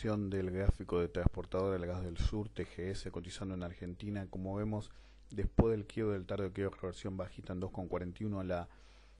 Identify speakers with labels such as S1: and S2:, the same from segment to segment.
S1: del gráfico de transportador del gas del sur, TGS, cotizando en Argentina. Como vemos, después del quiebro del tarde de reversión bajita en 2,41, la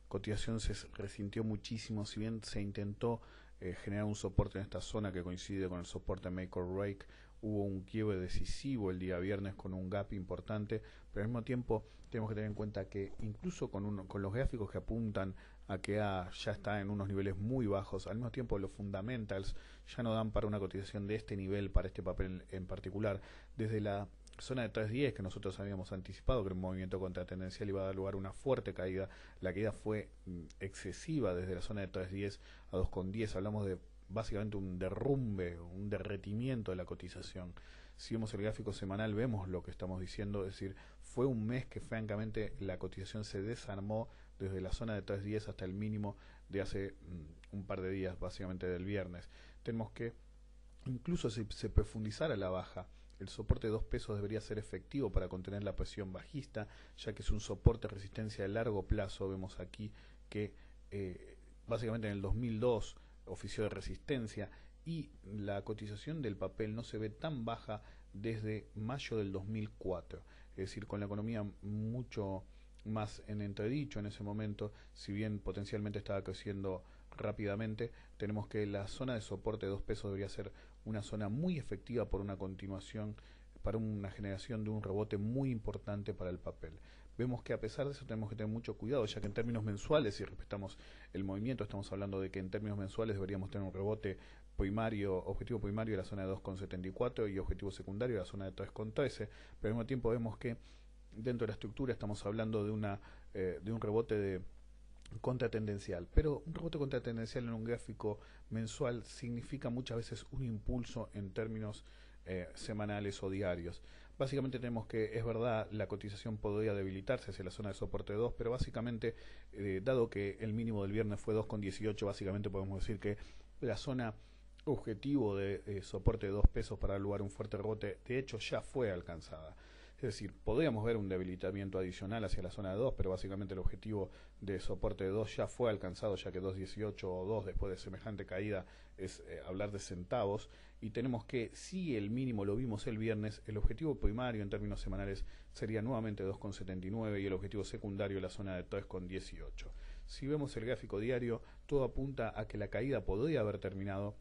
S1: cotización se resintió muchísimo. Si bien se intentó eh, generar un soporte en esta zona que coincide con el soporte make or Rake, Hubo un quiebre decisivo el día viernes con un gap importante, pero al mismo tiempo tenemos que tener en cuenta que incluso con, uno, con los gráficos que apuntan a que ya está en unos niveles muy bajos, al mismo tiempo los fundamentals ya no dan para una cotización de este nivel, para este papel en particular. Desde la zona de 3.10 que nosotros habíamos anticipado que el movimiento contratendencial iba a dar lugar a una fuerte caída. La caída fue mm, excesiva desde la zona de 3.10 a 2.10. Hablamos de básicamente un derrumbe, un derretimiento de la cotización. Si vemos el gráfico semanal, vemos lo que estamos diciendo, es decir, fue un mes que francamente la cotización se desarmó desde la zona de 3.10 hasta el mínimo de hace mm, un par de días, básicamente del viernes. Tenemos que incluso si se profundizara la baja, el soporte de 2 pesos debería ser efectivo para contener la presión bajista, ya que es un soporte de resistencia de largo plazo. Vemos aquí que eh, básicamente en el 2002 ofició de resistencia y la cotización del papel no se ve tan baja desde mayo del 2004. Es decir, con la economía mucho más en entredicho en ese momento, si bien potencialmente estaba creciendo rápidamente, tenemos que la zona de soporte de 2 pesos debería ser una zona muy efectiva por una continuación, para una generación de un rebote muy importante para el papel. Vemos que a pesar de eso tenemos que tener mucho cuidado, ya que en términos mensuales, si respetamos el movimiento, estamos hablando de que en términos mensuales deberíamos tener un rebote primario, objetivo primario de la zona de 2,74 y objetivo secundario de la zona de 3,13, pero al mismo tiempo vemos que dentro de la estructura estamos hablando de, una, eh, de un rebote de contra-tendencial, Pero un rebote contratendencial en un gráfico mensual significa muchas veces un impulso en términos eh, semanales o diarios. Básicamente tenemos que, es verdad, la cotización podría debilitarse hacia la zona de soporte 2, pero básicamente, eh, dado que el mínimo del viernes fue 2,18, básicamente podemos decir que la zona objetivo de eh, soporte de 2 pesos para lugar un fuerte rebote, de hecho, ya fue alcanzada. Es decir, podríamos ver un debilitamiento adicional hacia la zona de 2, pero básicamente el objetivo de soporte de 2 ya fue alcanzado, ya que 2.18 o 2 después de semejante caída es eh, hablar de centavos. Y tenemos que, si el mínimo lo vimos el viernes, el objetivo primario en términos semanales sería nuevamente 2,79 y el objetivo secundario la zona de con 3,18. Si vemos el gráfico diario, todo apunta a que la caída podría haber terminado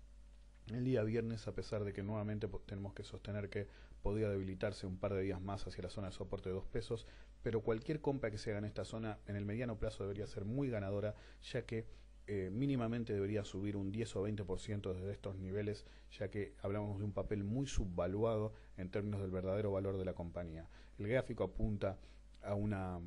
S1: el día viernes, a pesar de que nuevamente tenemos que sostener que podría debilitarse un par de días más hacia la zona de soporte de dos pesos, pero cualquier compra que se haga en esta zona en el mediano plazo debería ser muy ganadora, ya que eh, mínimamente debería subir un 10 o 20% desde estos niveles, ya que hablamos de un papel muy subvaluado en términos del verdadero valor de la compañía. El gráfico apunta a una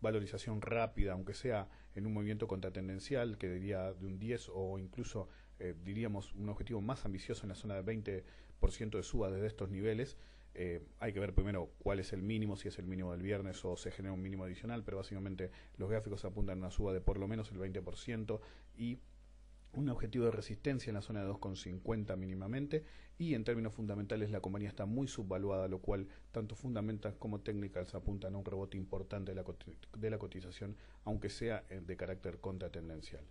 S1: valorización rápida, aunque sea en un movimiento contratendencial que diría de un 10 o incluso eh, diríamos, un objetivo más ambicioso en la zona de 20% de suba desde estos niveles. Eh, hay que ver primero cuál es el mínimo, si es el mínimo del viernes o se genera un mínimo adicional, pero básicamente los gráficos apuntan a una suba de por lo menos el 20% y un objetivo de resistencia en la zona de 2,50 mínimamente y en términos fundamentales la compañía está muy subvaluada, lo cual tanto fundamental como técnicas apuntan a un rebote importante de la, cotización, aunque sea eh, de carácter contratendencial.